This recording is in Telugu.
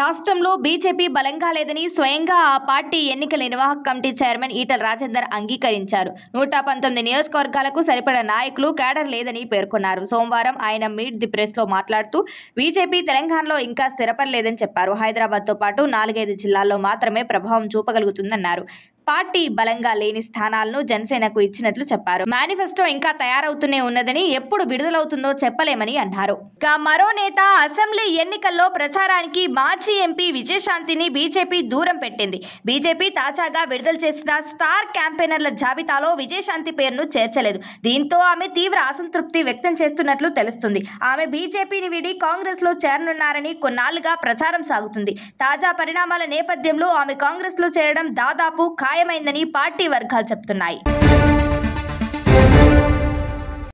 రాష్ట్రంలో బీజేపీ బలంగా లేదని స్వయంగా ఆ పార్టీ ఎన్నికల నిర్వాహక కమిటీ చైర్మన్ ఈటల రాజేందర్ అంగీకరించారు నూట పంతొమ్మిది నియోజకవర్గాలకు సరిపడా నాయకులు కేడర్ లేదని పేర్కొన్నారు సోమవారం ఆయన మీట్ ది ప్రెస్ లో మాట్లాడుతూ బీజేపీ తెలంగాణలో ఇంకా స్థిరపడలేదని చెప్పారు హైదరాబాద్తో పాటు నాలుగైదు జిల్లాల్లో మాత్రమే ప్రభావం చూపగలుగుతుందన్నారు పార్టీ బలంగా లేని స్థానాలను జనసేనకు ఇచ్చినట్లు చెప్పారు మేనిఫెస్టో ఇంకా తయారవుతూనే ఉన్నదని ఎప్పుడు విడుదలవుతుందో చెప్పలేమని అన్నారు మరో నేత అసెంబ్లీ ఎన్నికల్లో ప్రచారానికి మాజీ ఎంపీ విజయశాంతిని బీజేపీ దూరం పెట్టింది బీజేపీ తాజాగా విడుదల చేసిన స్టార్ క్యాంపెయినర్ల జాబితాలో విజయశాంతి పేరును చేర్చలేదు దీంతో ఆమె తీవ్ర అసంతృప్తి వ్యక్తం చేస్తున్నట్లు తెలుస్తుంది ఆమె బీజేపీని విడి కాంగ్రెస్ లో చేరనున్నారని కొన్నాళ్లుగా ప్రచారం సాగుతుంది తాజా పరిణామాల నేపథ్యంలో ఆమె కాంగ్రెస్ లో చేరడం దాదాపు ఖాయం ఖాయమైందని పార్టీ వర్గాలు చెబుతున్నాయి